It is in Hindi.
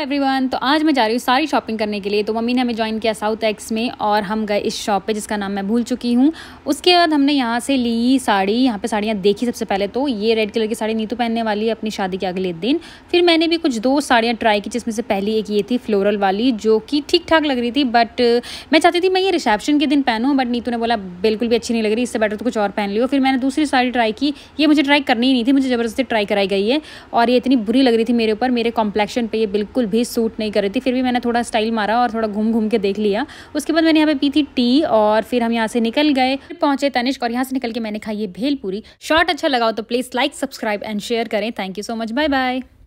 एवरीवन तो आज मैं जा रही हूँ सारी शॉपिंग करने के लिए तो मम्मी ने हमें ज्वाइन किया साउथ एक्स में और हम गए इस शॉप पे जिसका नाम मैं भूल चुकी हूँ उसके बाद हमने यहाँ से ली साड़ी यहाँ पे साड़ियाँ देखी सबसे पहले तो ये रेड कलर की साड़ी नीतू पहनने वाली है अपनी शादी के अगले दिन फिर मैंने भी कुछ दो साड़ियाँ ट्राई की जिसमें से पहली एक ये थी फ्लोरल वाली जो कि ठीक ठाक लग रही थी बट मैं चाहती थी मैं ये रिसेप्शन के दिन पहनूँ बट नीतू ने बोला बिल्कुल भी अच्छी नहीं लग रही इससे बेटर तो कुछ और पहन लियो फिर मैंने दूसरी साड़ी ट्राई की ये मुझे ट्राई करनी ही नहीं थी मुझे ज़बरदस्ती ट्राई कराई गई है और ये इतनी बुरी लग रही थी मेरे ऊपर मेरे कॉम्प्लेक्शन पर ये बिल्कुल भी सूट नहीं कर रही थी फिर भी मैंने थोड़ा स्टाइल मारा और थोड़ा घूम घूम के देख लिया उसके बाद मैंने यहाँ पे पी थी टी और फिर हम यहाँ से निकल गए फिर पहुंचे तनिष्क और यहाँ से निकल के मैंने खाई ये पूरी शॉर्ट अच्छा लगा तो please like subscribe and share करें thank you so much bye bye